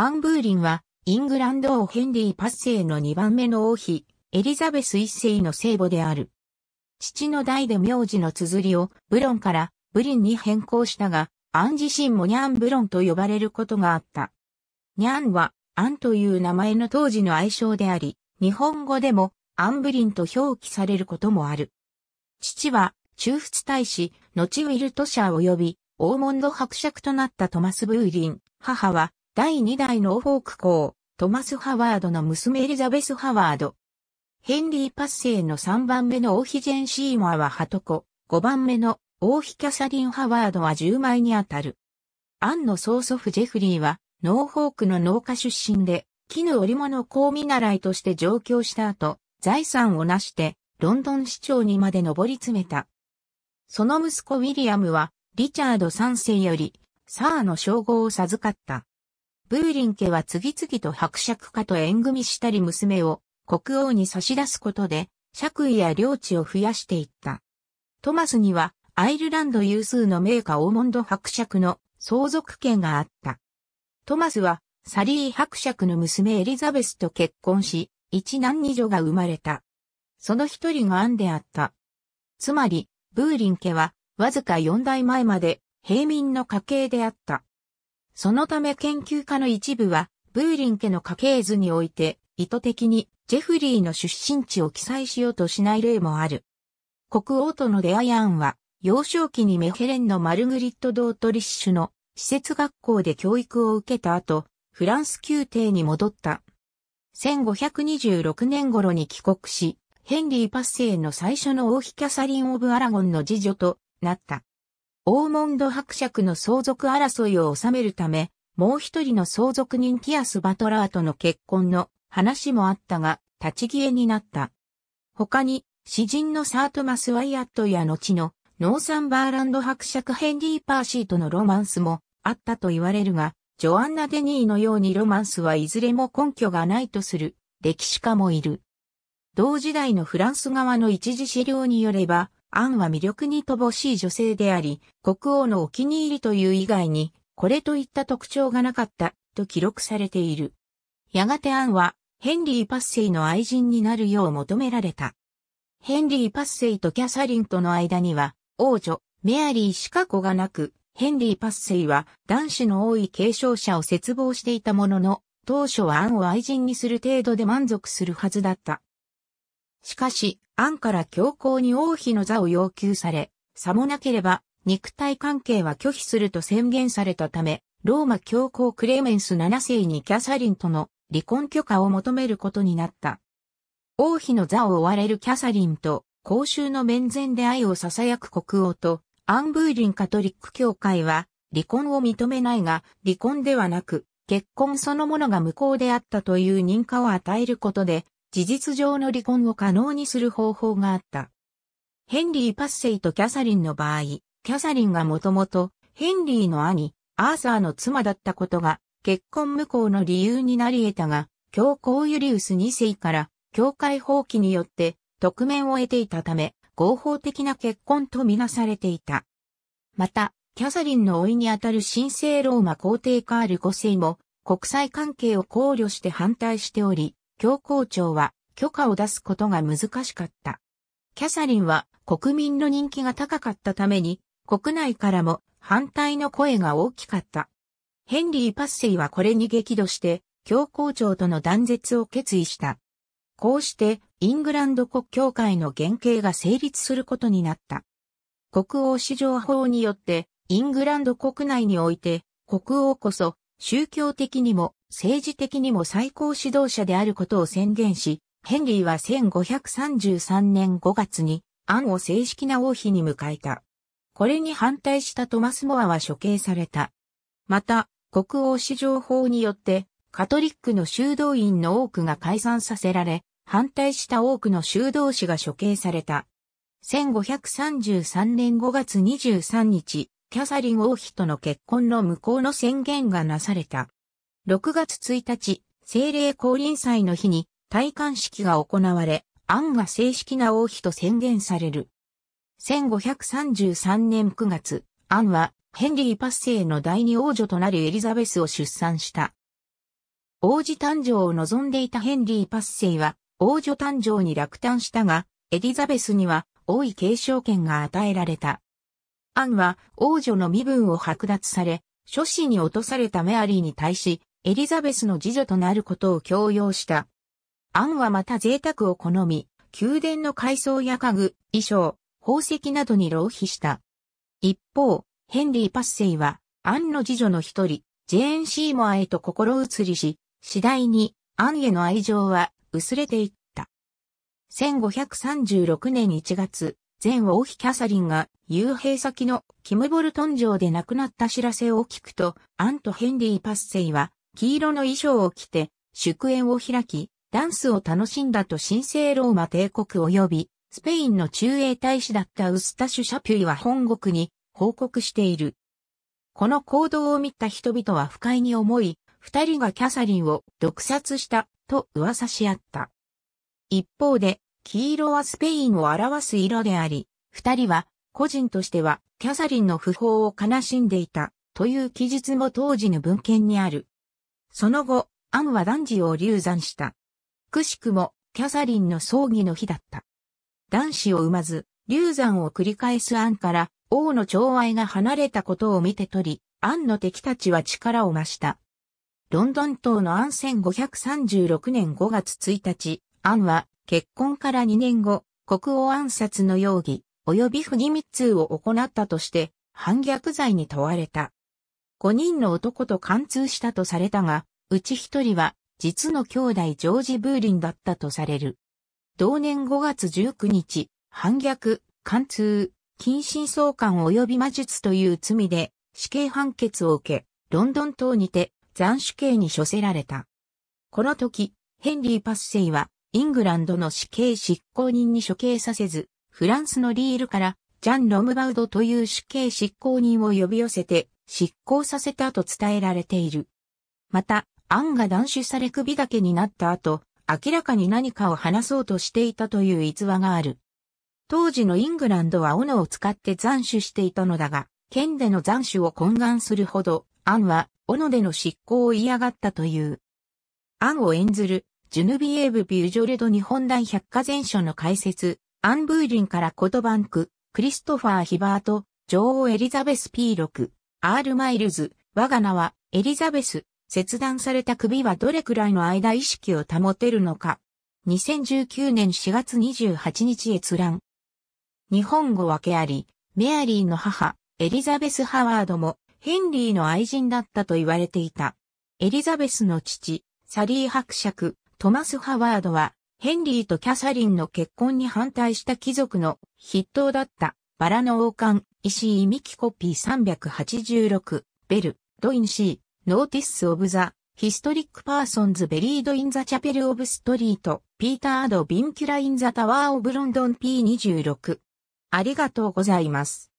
アン・ブーリンは、イングランド王ヘンリーパッセイの2番目の王妃、エリザベス一世の聖母である。父の代で名字の綴りをブロンからブリンに変更したが、アン自身もニャンブロンと呼ばれることがあった。ニャンは、アンという名前の当時の愛称であり、日本語でもアンブリンと表記されることもある。父は、中仏大使、後ウィルトシャー及び、オーモンド伯爵となったトマス・ブーリン、母は、第2代ノーフォーク校、トマス・ハワードの娘エリザベス・ハワード。ヘンリー・パッセイの3番目のオーヒジェン・シーモアはハトコ、5番目のオーヒ・キャサリン・ハワードは10枚にあたる。アンの曽祖父ジェフリーは、ノーフォークの農家出身で、絹織物公見習いとして上京した後、財産を成して、ロンドン市長にまで上り詰めた。その息子ウィリアムは、リチャード3世より、サーの称号を授かった。ブーリン家は次々と伯爵家と縁組したり娘を国王に差し出すことで、爵位や領地を増やしていった。トマスには、アイルランド有数の名家オーモンド伯爵の相続権があった。トマスは、サリー伯爵の娘エリザベスと結婚し、一男二女が生まれた。その一人がアンであった。つまり、ブーリン家は、わずか四代前まで、平民の家系であった。そのため研究家の一部は、ブーリン家の家系図において、意図的にジェフリーの出身地を記載しようとしない例もある。国王との出会い案は、幼少期にメヘレンのマルグリット・ドートリッシュの施設学校で教育を受けた後、フランス宮廷に戻った。1526年頃に帰国し、ヘンリー・パッセーの最初の王妃キャサリン・オブ・アラゴンの次女となった。オーモンド伯爵の相続争いを収めるため、もう一人の相続人ピアス・バトラーとの結婚の話もあったが、立ち消えになった。他に、詩人のサートマス・ワイアットや後のノーサンバーランド伯爵ヘンリー・パーシーとのロマンスもあったと言われるが、ジョアンナ・デニーのようにロマンスはいずれも根拠がないとする歴史家もいる。同時代のフランス側の一時資料によれば、アンは魅力に乏しい女性であり、国王のお気に入りという以外に、これといった特徴がなかったと記録されている。やがてアンは、ヘンリー・パッセイの愛人になるよう求められた。ヘンリー・パッセイとキャサリンとの間には、王女、メアリーしか子がなく、ヘンリー・パッセイは男子の多い継承者を絶望していたものの、当初はアンを愛人にする程度で満足するはずだった。しかし、アンから強行に王妃の座を要求され、さもなければ、肉体関係は拒否すると宣言されたため、ローマ教皇クレメンス7世にキャサリンとの離婚許可を求めることになった。王妃の座を追われるキャサリンと公衆の面前で愛を囁く国王とアンブーリンカトリック教会は離婚を認めないが離婚ではなく結婚そのものが無効であったという認可を与えることで事実上の離婚を可能にする方法があった。ヘンリー・パッセイとキャサリンの場合、キャサリンがもともとヘンリーの兄、アーサーの妻だったことが結婚無効の理由になり得たが、教皇ユリウス2世から教会放棄によって特免を得ていたため、合法的な結婚とみなされていた。また、キャサリンの老いにあたる神聖ローマ皇帝カール5世も国際関係を考慮して反対しており、教皇庁は許可を出すことが難しかった。キャサリンは国民の人気が高かったために国内からも反対の声が大きかった。ヘンリー・パッセイはこれに激怒して教皇庁との断絶を決意した。こうしてイングランド国教会の原型が成立することになった。国王史上法によってイングランド国内において国王こそ宗教的にも政治的にも最高指導者であることを宣言し、ヘンリーは1533年5月にアンを正式な王妃に迎えた。これに反対したトマス・モアは処刑された。また、国王史上法によって、カトリックの修道院の多くが解散させられ、反対した多くの修道士が処刑された。1533年5月23日、キャサリン王妃との結婚の無効の宣言がなされた。6月1日、聖霊降臨祭の日に戴冠式が行われ、アンが正式な王妃と宣言される。1533年9月、アンはヘンリー・パッセイの第二王女となるエリザベスを出産した。王子誕生を望んでいたヘンリー・パッセイは王女誕生に落胆したが、エリザベスには王位継承権が与えられた。アンは王女の身分を剥奪され、諸子に落とされたメアリーに対し、エリザベスの次女となることを強要した。アンはまた贅沢を好み、宮殿の改装や家具、衣装、宝石などに浪費した。一方、ヘンリー・パッセイは、アンの次女の一人、ジェーン・シーモアへと心移りし、次第に、アンへの愛情は薄れていった。1536年1月、前王妃キャサリンが幽閉先のキムボルトン城で亡くなった知らせを聞くと、アンとヘンリー・パッセイは黄色の衣装を着て、祝宴を開き、ダンスを楽しんだと神聖ローマ帝国及び、スペインの中英大使だったウスタシュ・シャピュイは本国に報告している。この行動を見た人々は不快に思い、二人がキャサリンを毒殺したと噂し合った。一方で、黄色はスペインを表す色であり、二人は個人としてはキャサリンの訃報を悲しんでいたという記述も当時の文献にある。その後、アンは男児を流産した。くしくも、キャサリンの葬儀の日だった。男子を産まず、流産を繰り返すアンから、王の寵愛が離れたことを見て取り、アンの敵たちは力を増した。ロンドン島のアン1536年5月1日、アンは結婚から2年後、国王暗殺の容疑、及び不義密通を行ったとして、反逆罪に問われた。5人の男と貫通したとされたが、うち1人は実の兄弟ジョージ・ブーリンだったとされる。同年5月19日、反逆、貫通、近親相関及び魔術という罪で死刑判決を受け、ロンドン島にて斬首刑に処せられた。この時、ヘンリー・パッセイはイングランドの死刑執行人に処刑させず、フランスのリールからジャン・ロムバウドという死刑執行人を呼び寄せて執行させたと伝えられている。また、アンが断酒され首だけになった後、明らかに何かを話そうとしていたという逸話がある。当時のイングランドは斧を使って斬首していたのだが、剣での斬首を懇願するほど、アンは斧での執行を嫌がったという。アンを演ずる、ジュヌビエーブ・ビュージョレド日本大百科全書の解説、アン・ブーリンからコトバンク、クリストファー・ヒバート、女王エリザベスピー P6。アール・マイルズ、我が名は、エリザベス、切断された首はどれくらいの間意識を保てるのか。2019年4月28日閲覧。日本語訳あり、メアリーの母、エリザベス・ハワードも、ヘンリーの愛人だったと言われていた。エリザベスの父、サリー伯爵、トマス・ハワードは、ヘンリーとキャサリンの結婚に反対した貴族の筆頭だったバラの王冠、石井美紀コピー386、ベル、ドインシー、ノーティス・オブ・ザ・ヒストリック・パーソンズ・ベリード・イン・ザ・チャペル・オブ・ストリート、ピーター・アド・ビンキュラ・イン・ザ・タワー・オブ・ロンドン P26。ありがとうございます。